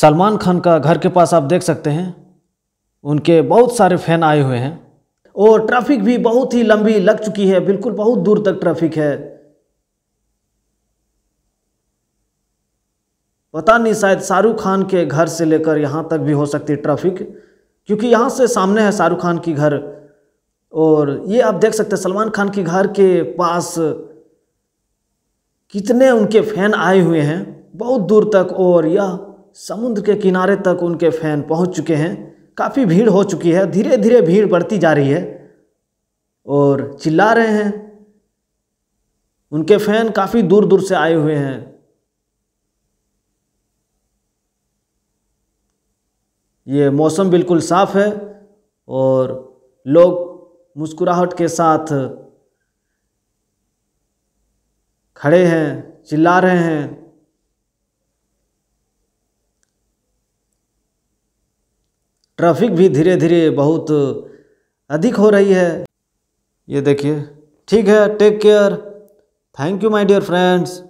सलमान खान का घर के पास आप देख सकते हैं उनके बहुत सारे फैन आए हुए हैं और ट्रैफिक भी बहुत ही लंबी लग चुकी है बिल्कुल बहुत दूर तक ट्रैफिक है पता नहीं शायद शाहरुख खान के घर से लेकर यहाँ तक भी हो सकती है ट्रैफिक क्योंकि यहाँ से सामने है शाहरुख खान की घर और ये आप देख सकते हैं सलमान खान के घर के पास कितने उनके फैन आए हुए हैं बहुत दूर तक और यह समुद्र के किनारे तक उनके फैन पहुंच चुके हैं काफ़ी भीड़ हो चुकी है धीरे धीरे भीड़ बढ़ती जा रही है और चिल्ला रहे हैं उनके फैन काफ़ी दूर दूर से आए हुए हैं ये मौसम बिल्कुल साफ़ है और लोग मुस्कुराहट के साथ खड़े हैं चिल्ला रहे हैं ट्रैफिक भी धीरे धीरे बहुत अधिक हो रही है ये देखिए ठीक है take care thank you my dear friends